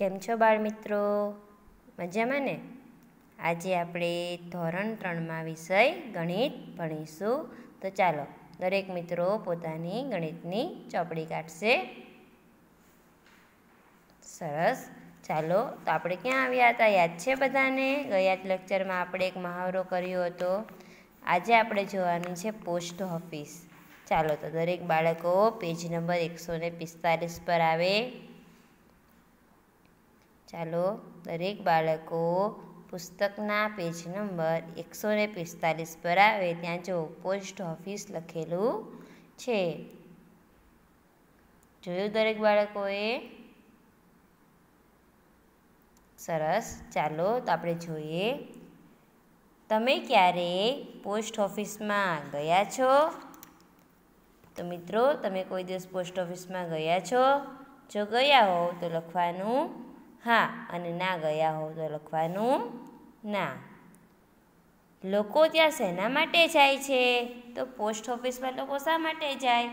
કેમ છો બાળ મિત્રો મજામાં ને આજે આપણે ધોરણ ત્રણમાં વિષય ગણિત ભણીશું તો ચાલો દરેક મિત્રો પોતાની ગણિતની ચોપડી કાઢશે સરસ ચાલો તો આપણે ક્યાં આવ્યા હતા યાદ છે બધાને ગયા લેક્ચરમાં આપણે એક મહાવરો કર્યો હતો આજે આપણે જોવાનું છે પોસ્ટ ઓફિસ ચાલો તો દરેક બાળકો પેજ નંબર એકસો ને પિસ્તાલીસ પર આવે ચાલો દરેક બાળકો પુસ્તકના પેજ નંબર એકસો ને પિસ્તાલીસ પર આવે ત્યાં જો પોસ્ટ ઓફિસ લખેલું છે જોયું દરેક બાળકોએ સરસ ચાલો તો આપણે જોઈએ તમે ક્યારે પોસ્ટ ઓફિસમાં ગયા છો તો મિત્રો તમે કોઈ દિવસ પોસ્ટ ઓફિસમાં ગયા છો જો ગયા હોવ તો લખવાનું હા અને ના ગયા હોવ તો લખવાનું ના લોકો ત્યાં શેના માટે જાય છે તો પોસ્ટ ઓફિસમાં લોકો શા માટે જાય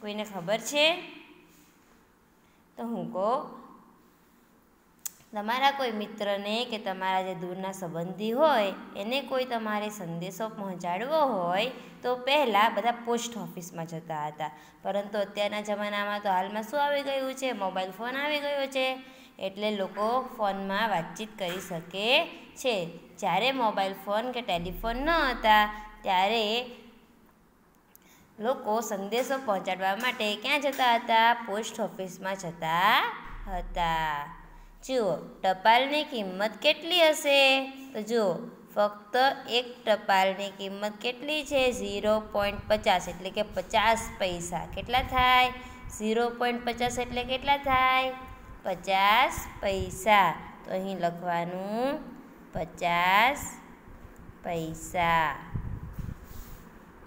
કોઈને ખબર છે તો હું કહું તમારા કોઈ મિત્રને કે તમારા જે દૂરના સંબંધી હોય એને કોઈ તમારે સંદેશો પહોંચાડવો હોય તો પહેલાં બધા પોસ્ટ ઓફિસમાં જતા હતા પરંતુ અત્યારના જમાનામાં તો હાલમાં શું આવી ગયું છે મોબાઈલ ફોન આવી ગયો છે એટલે લોકો ફોનમાં વાતચીત કરી શકે છે જ્યારે મોબાઈલ ફોન કે ટેલિફોન ન હતા ત્યારે લોકો સંદેશો પહોંચાડવા માટે ક્યાં જતા હતા પોસ્ટ ઓફિસમાં જતા હતા જુઓ ટપાલની કિંમત કેટલી હશે તો જુઓ ફક્ત એક ટપાલની કિંમત કેટલી છે ઝીરો પોઈન્ટ પચાસ એટલે કે પચાસ પૈસા કેટલા થાય ઝીરો પોઈન્ટ પચાસ એટલે કેટલા થાય પચાસ પૈસા તો અહીં લખવાનું પચાસ પૈસા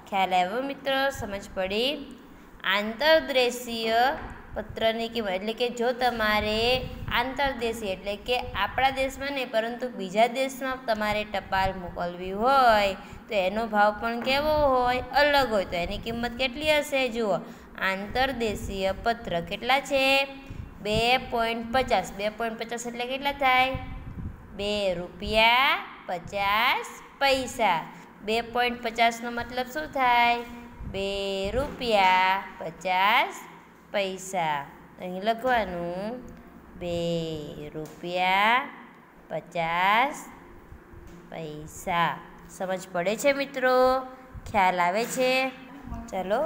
ખ્યાલ આવ્યો મિત્રો સમજ પડી આંતરદેશીય પત્રની કિંમત એટલે કે જો તમારે આંતરદેશીય એટલે કે આપણા દેશમાં નહીં પરંતુ બીજા દેશમાં તમારે ટપાલ મોકલવી હોય તો એનો ભાવ પણ કેવો હોય અલગ હોય તો એની કિંમત કેટલી હશે જુઓ આંતરદેશીય પત્ર કેટલા છે બે પોઈન્ટ પચાસ બે પોઈન્ટ પચાસ એટલે કેટલા થાય બે રૂપિયા પચાસ પૈસા બે પોઈન્ટ પચાસનો મતલબ શું થાય બે રૂપિયા પચાસ પૈસા અહીં લખવાનું બે રૂપિયા પચાસ પૈસા સમજ પડે છે મિત્રો ખ્યાલ આવે છે ચાલો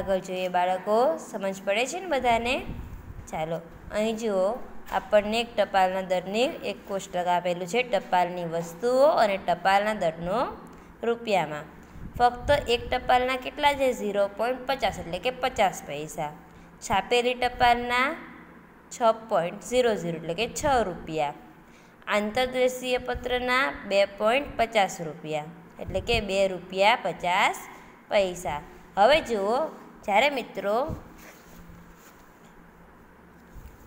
આગળ જોઈએ બાળકો સમજ પડે છે ને બધાને ચાલો અહીં જુઓ આપણને એક ટપાલના દરની એક કોષ્ટક આપેલું છે ટપાલની વસ્તુઓ અને ટપાલના દરનો રૂપિયામાં ફક્ત એક ટપાલના કેટલા છે ઝીરો પોઈન્ટ પચાસ એટલે કે પચાસ પૈસા છાપેલી ટપાલના છ પોઈન્ટ ઝીરો ઝીરો એટલે કે છ રૂપિયા આંતરદેશીય પત્રના બે પોઈન્ટ પચાસ રૂપિયા એટલે કે બે રૂપિયા પચાસ પૈસા હવે જુઓ જ્યારે મિત્રો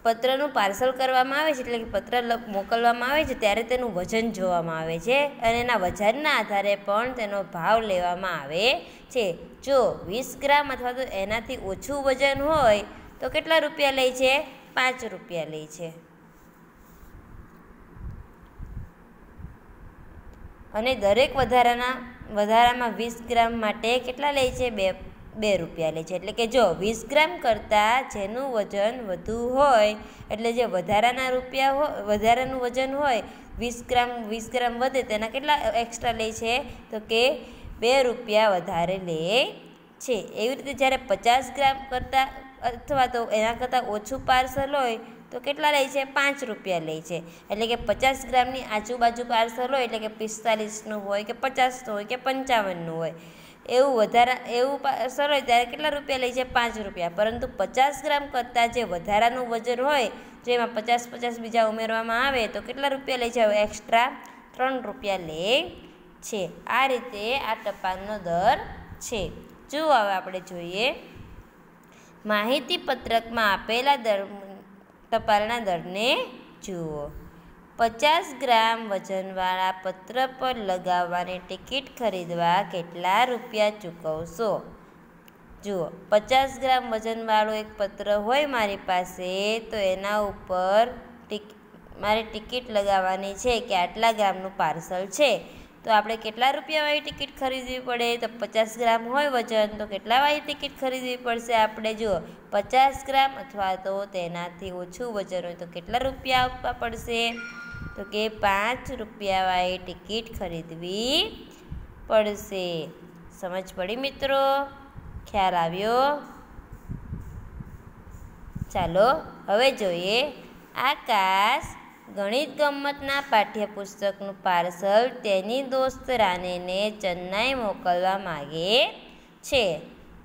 પત્રનું પાર્સલ કરવામાં આવે છે એટલે કે પત્ર મોકલવામાં આવે છે ત્યારે તેનું વજન જોવામાં આવે છે અને એના વજનના આધારે પણ તેનો ભાવ લેવામાં આવે છે જો વીસ ગ્રામ અથવા તો એનાથી ઓછું વજન હોય તો કેટલા રૂપિયા લે છે પાંચ રૂપિયા લે છે અને દરેક વધારાના વધારામાં વીસ ગ્રામ માટે કેટલા લે છે બે બે રૂપિયા લે છે એટલે કે જો વીસ ગ્રામ કરતાં જેનું વજન વધુ હોય એટલે જે વધારાના રૂપિયા હોય વધારાનું વજન હોય વીસ ગ્રામ વીસ ગ્રામ વધે તેના કેટલા એક્સ્ટ્રા લે છે તો કે બે રૂપિયા વધારે લે છે એવી રીતે જ્યારે પચાસ ગ્રામ કરતાં અથવા તો એના કરતાં ઓછું પાર્સલ હોય તો કેટલા લે છે પાંચ રૂપિયા લે છે એટલે કે પચાસ ગ્રામની આજુબાજુ પાર્સલ હોય એટલે કે પિસ્તાલીસનું હોય કે પચાસનું હોય કે પંચાવનનું હોય એવું વધારા એવું સર હોય ત્યારે કેટલા રૂપિયા લઈ જાય પાંચ રૂપિયા પરંતુ પચાસ ગ્રામ કરતાં જે વધારાનું વજન હોય જેમાં પચાસ પચાસ બીજા ઉમેરવામાં આવે તો કેટલા રૂપિયા લઈ જાય એક્સ્ટ્રા ત્રણ રૂપિયા લે છે આ રીતે આ ટપાલનો દર છે જો હવે આપણે જોઈએ માહિતી પત્રકમાં આપેલા દર ટપાલના દરને જુઓ પચાસ ગ્રામ વજનવાળા પત્ર પર લગાવવાની ટિકિટ ખરીદવા કેટલા રૂપિયા ચૂકવશો જુઓ પચાસ ગ્રામ વજનવાળો એક પત્ર હોય મારી પાસે તો એના ઉપર ટિક મારે ટિકિટ લગાવવાની છે કે આટલા ગ્રામનું પાર્સલ છે તો આપણે કેટલા રૂપિયાવાળી ટિકિટ ખરીદવી પડે તો પચાસ ગ્રામ હોય વજન તો કેટલાવાળી ટિકિટ ખરીદવી પડશે આપણે જુઓ પચાસ ગ્રામ અથવા તો તેનાથી ઓછું વજન હોય તો કેટલા રૂપિયા આપવા પડશે તો કે પાંચ રૂપિયાવાળી ટિકિટ ખરીદવી પડશે સમજ પડી મિત્રો ખ્યાલ આવ્યો ચાલો હવે જોઈએ આકાશ ગણિત ગમ્મતના પાઠ્યપુસ્તકનું પાર્સલ તેની દોસ્ત રાનેને ચેન્નાઈ મોકલવા માગે છે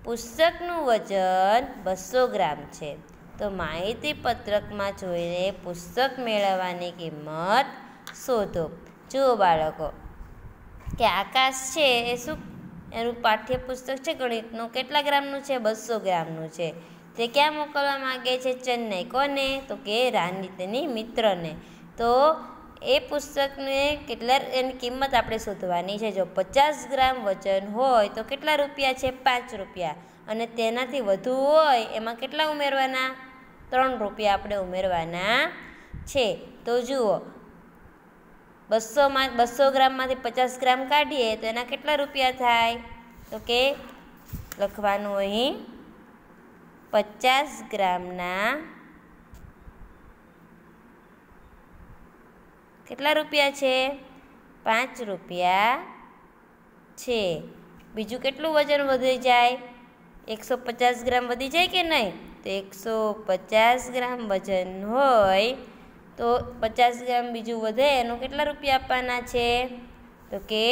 પુસ્તકનું વજન બસો ગ્રામ છે તો માહિતી પત્રકમાં જોઈને પુસ્તક મેળવવાની કિંમત શોધો જુઓ બાળકો કે આકાશ છે એ શું એનું પાઠ્યપુસ્તક છે ગણિતનું કેટલા ગ્રામનું છે બસો ગ્રામનું છે તે ક્યાં મોકલવા માગે છે ચેન્નઈ કોને તો કે રાનીતની મિત્રને તો એ પુસ્તકને કેટલા એની કિંમત આપણે શોધવાની છે જો પચાસ ગ્રામ વજન હોય તો કેટલા રૂપિયા છે પાંચ રૂપિયા અને તેનાથી વધુ હોય એમાં કેટલા ઉમેરવાના ત્રણ રૂપિયા આપણે ઉમેરવાના છે તો જુઓ બસોમાં બસો ગ્રામમાંથી પચાસ ગ્રામ કાઢીએ તો એના કેટલા રૂપિયા થાય તો કે લખવાનું અહીં પચાસ ગ્રામના કેટલા રૂપિયા છે પાંચ રૂપિયા છે બીજું કેટલું વજન વધી જાય એકસો પચાસ ગ્રામ વધી જાય કે નહીં તો એકસો પચાસ ગ્રામ વજન હોય તો પચાસ ગ્રામ બીજું વધે એનું કેટલા રૂપિયા આપવાના છે તો કે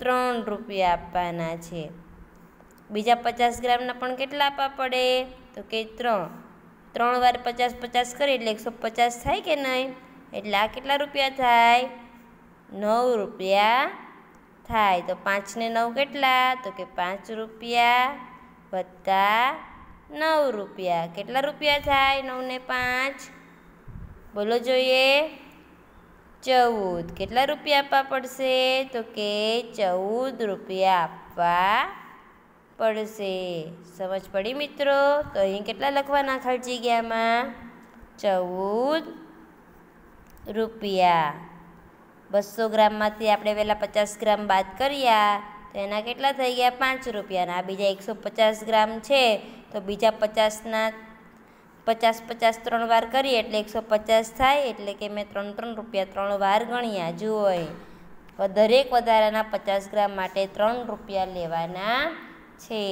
ત્રણ રૂપિયા આપવાના છે બીજા પચાસ ગ્રામના પણ કેટલા આપવા પડે તો કે ત્રણ ત્રણ વાર પચાસ પચાસ કરી એટલે એકસો પચાસ થાય કે નહીં એટલે આ કેટલા રૂપિયા થાય નવ રૂપિયા થાય તો પાંચને નવ કેટલા તો કે પાંચ રૂપિયા વત્તા નવ રૂપિયા કેટલા રૂપિયા થાય નવને પાંચ બોલો જોઈએ ચૌદ કેટલા રૂપિયા આપવા પડશે તો કે ચૌદ રૂપિયા આપવા પડશે સમજ પડી મિત્રો તો અહીં કેટલા લખવાના ખર્ચી ગયામાં ચૌદ રૂપિયા બસો ગ્રામમાંથી આપણે પહેલાં પચાસ ગ્રામ બાદ કર્યા તો એના કેટલા થઈ ગયા પાંચ રૂપિયાના આ બીજા એકસો પચાસ ગ્રામ છે તો બીજા પચાસના પચાસ પચાસ ત્રણ વાર કરીએ એટલે એકસો પચાસ થાય એટલે કે મેં ત્રણ ત્રણ રૂપિયા ત્રણ વાર ગણ્યા જુઓ દરેક વધારાના પચાસ ગ્રામ માટે ત્રણ રૂપિયા લેવાના છે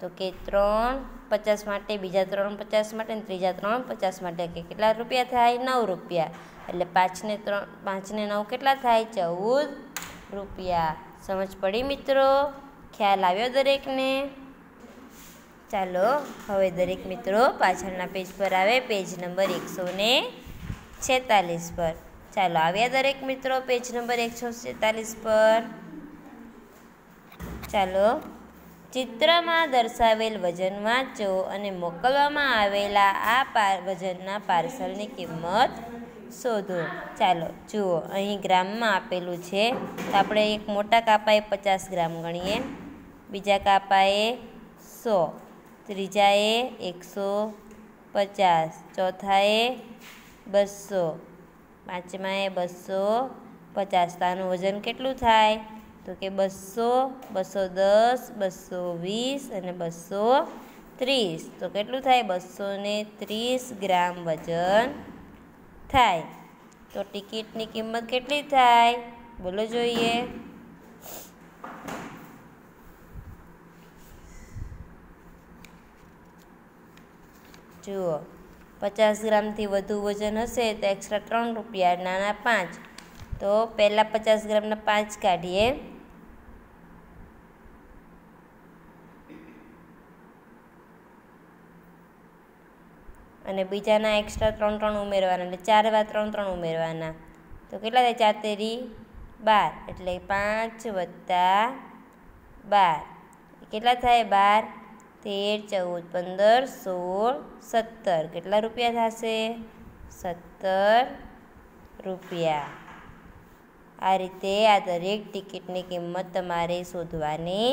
તો કે ત્રણ પચાસ માટે બીજા ત્રણ પચાસ માટે અને ત્રીજા ત્રણ પચાસ માટે કે કેટલા રૂપિયા થાય નવ રૂપિયા એટલે પાંચને ત્રણ પાંચને નવ કેટલા થાય ચૌદ રૂપિયા સમજ પડી મિત્રો ખ્યાલ આવ્યો દરેકને ચાલો હવે દરેક મિત્રો પાછળના પેજ પર આવે પેજ નંબર એકસો ને છેતાલીસ પર ચાલો આવ્યા દરેક મિત્રો પેજ નંબર એકસો છેતાલીસ પર ચાલો ચિત્રમાં દર્શાવેલ વજન વાંચો અને મોકલવામાં આવેલા આ વજનના પાર્સલની કિંમત શોધો ચાલો જુઓ અહીં ગ્રામમાં આપેલું છે તો આપણે એક મોટા કાપાએ પચાસ ગ્રામ ગણીએ બીજા કાપાએ સો ત્રીજાએ એકસો પચાસ ચોથાએ બસો પાંચમાએ બસો પચાસ તાનું વજન કેટલું થાય તો કે બસો બસો દસ બસો વીસ અને બસો ત્રીસ તો કેટલું થાય બસો ને ત્રીસ ગ્રામ વજન થાય તો ટિકિટની કિંમત કેટલી થાય બોલો જોઈએ જુઓ પચાસ ગ્રામથી વધુ વજન હશે તો એક્સ્ટ્રા ત્રણ રૂપિયા નાના પાંચ તો પહેલાં પચાસ ગ્રામના પાંચ કાઢીએ અને બીજાના એક્સ્ટ્રા ત્રણ ત્રણ ઉમેરવાના એટલે ચાર વાર ત્રણ ત્રણ ઉમેરવાના તો કેટલા થાય ચાર બાર એટલે પાંચ વત્તા બાર કેટલા થાય બાર તેર ચૌદ પંદર સોળ સત્તર કેટલા રૂપિયા થશે સત્તર રૂપિયા આ રીતે આ દરેક ટિકિટની કિંમત તમારે શોધવાની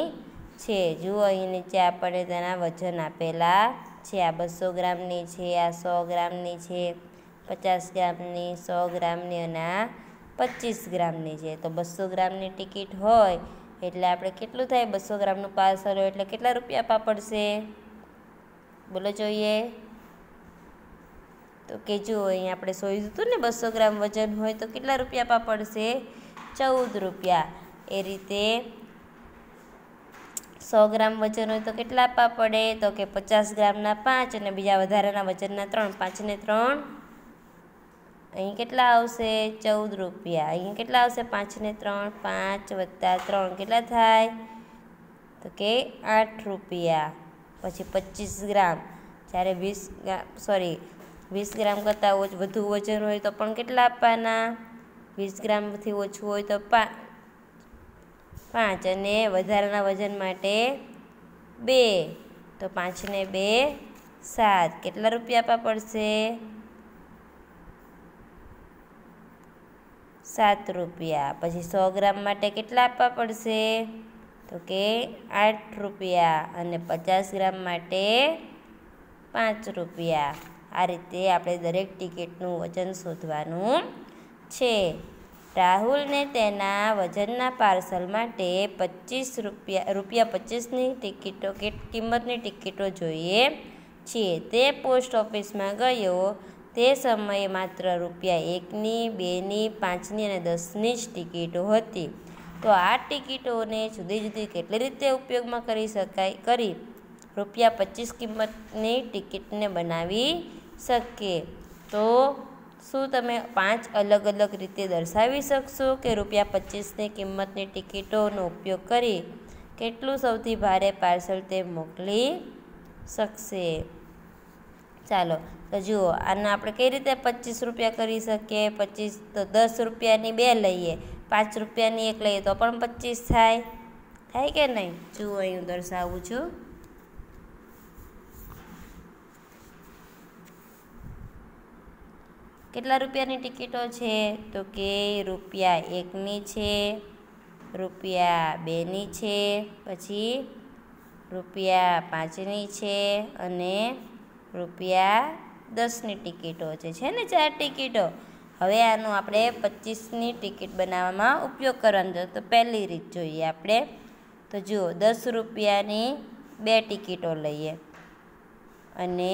છે જુઓ અહીં નીચે આપણે તેના વજન આપેલા છે આ બસો ગ્રામની છે આ સો ગ્રામની છે પચાસ ગ્રામની સો ગ્રામની અને આ પચીસ ગ્રામની છે તો બસો ગ્રામની ટિકિટ હોય એટલે આપણે કેટલું થાય બસો ગ્રામનું પાર્સલ હોય એટલે કેટલા રૂપિયા આપવા પડશે બોલો જોઈએ તો કે જો અહીં આપણે સોયું હતું ને બસો ગ્રામ વજન હોય તો કેટલા રૂપિયા આપવા પડશે ચૌદ રૂપિયા એ રીતે સો ગ્રામ વજન હોય તો કેટલા આપવા પડે તો કે પચાસ ગ્રામના પાંચ અને બીજા વધારાના વજનના ત્રણ પાંચને ત્રણ અહીં કેટલા આવશે ચૌદ રૂપિયા અહીં કેટલા આવશે પાંચને ત્રણ પાંચ વત્તા ત્રણ કેટલા થાય તો કે આઠ રૂપિયા પછી પચીસ ગ્રામ જ્યારે વીસ સોરી વીસ ગ્રામ કરતાં વધુ વજન હોય તો પણ કેટલા આપવાના વીસ ગ્રામથી ઓછું હોય તો પાંચ અને વધારાના વજન માટે બે તો પાંચને બે સાત કેટલા રૂપિયા આપવા પડશે સાત રૂપિયા પછી સો ગ્રામ માટે કેટલા આપવા પડશે તો કે આઠ રૂપિયા અને પચાસ ગ્રામ માટે પાંચ રૂપિયા આ રીતે આપણે દરેક ટિકિટનું વજન શોધવાનું છે રાહુલને તેના વજનના પાર્સલ માટે પચીસ રૂપિયા રૂપિયા પચીસની ટિકિટો કે કિંમતની ટિકિટો જોઈએ છીએ તે પોસ્ટ ઓફિસમાં ગયો તે સમયે માત્ર રૂપિયા એકની બેની પાંચની અને દસની જ ટિકિટો હતી તો આ ટિકિટોને જુદી જુદી કેટલી રીતે ઉપયોગમાં કરી શકાય કરી રૂપિયા પચીસ કિંમતની ટિકિટને બનાવી શકીએ તો શું તમે પાંચ અલગ અલગ રીતે દર્શાવી શકશો કે રૂપિયા પચીસની કિંમતની ટિકિટોનો ઉપયોગ કરી કેટલું સૌથી ભારે પાર્સલ તે મોકલી શકશે ચાલો તો જુઓ આને આપણે કઈ રીતે પચીસ રૂપિયા કરી શકીએ પચીસ તો દસ રૂપિયાની બે લઈએ પાંચ રૂપિયાની એક લઈએ તો પણ પચીસ થાય થાય કે નહીં જુઓ અહીં હું દર્શાવું છું કેટલા રૂપિયાની ટિકિટો છે તો કે રૂપિયા એકની છે રૂપિયા બેની છે પછી રૂપિયા પાંચની છે અને રૂપિયા દસની ટિકિટો જે છે ને ચાર ટિકિટો હવે આનું આપણે પચીસની ટિકિટ બનાવવામાં ઉપયોગ કરવાનો તો પહેલી રીત જોઈએ આપણે તો જુઓ દસ રૂપિયાની બે ટિકિટો લઈએ અને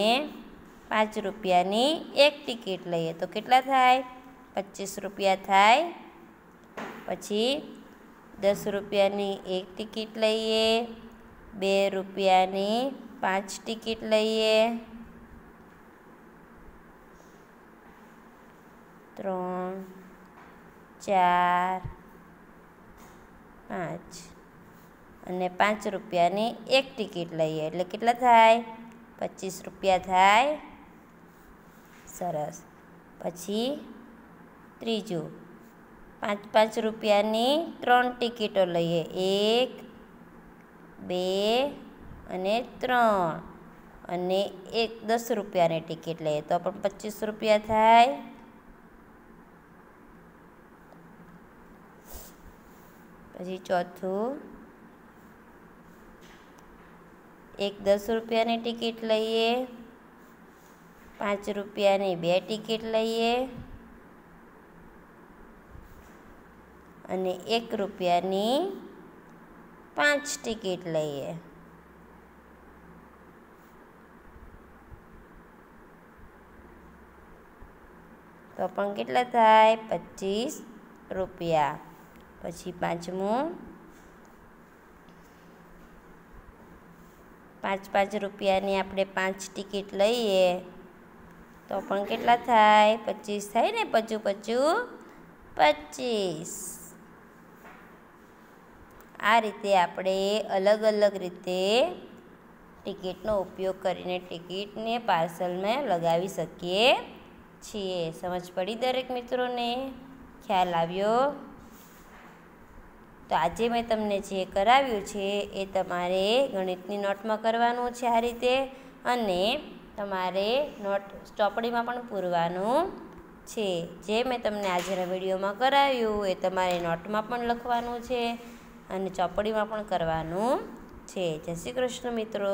પાંચ રૂપિયાની એક ટિકિટ લઈએ તો કેટલા થાય પચીસ રૂપિયા થાય પછી દસ રૂપિયાની એક ટિકિટ લઈએ બે રૂપિયાની પાંચ ટિકિટ લઈએ ત્રણ ચાર પાંચ અને પાંચ રૂપિયાની એક ટિકિટ લઈએ એટલે કેટલા થાય પચીસ રૂપિયા થાય સરસ પછી ત્રીજું પાંચ પાંચ રૂપિયાની ત્રણ ટિકિટો લઈએ એક બે અને ત્રણ અને એક દસ રૂપિયાની ટિકિટ લઈએ તો પણ પચીસ રૂપિયા થાય પછી ચોથું એક દસ રૂપિયાની ટિકિટ લઈએ પાંચ રૂપિયાની બે ટિકિટ લઈએ અને એક રૂપિયાની પાંચ ટિકિટ લઈએ તો પણ કેટલા થાય પચીસ રૂપિયા પછી પાંચમું પાંચ પાંચ રૂપિયાની આપણે પાંચ ટિકિટ લઈએ તો પણ કેટલા થાય પચીસ થાય ને પચું પચું પચીસ આ રીતે આપણે અલગ અલગ રીતે ટિકિટનો ઉપયોગ કરીને ટિકિટને પાર્સલમાં લગાવી શકીએ છીએ સમજ પડી દરેક મિત્રોને ખ્યાલ આવ્યો તો આજે મેં તમને જે કરાવ્યું છે એ તમારે ગણિતની નોટમાં કરવાનું છે આ રીતે અને તમારે નોટ ચોપડીમાં પણ પૂરવાનું છે જે મેં તમને આજના વિડીયોમાં કરાવ્યું એ તમારે નોટમાં પણ લખવાનું છે અને ચોપડીમાં પણ કરવાનું છે જય શ્રી કૃષ્ણ મિત્રો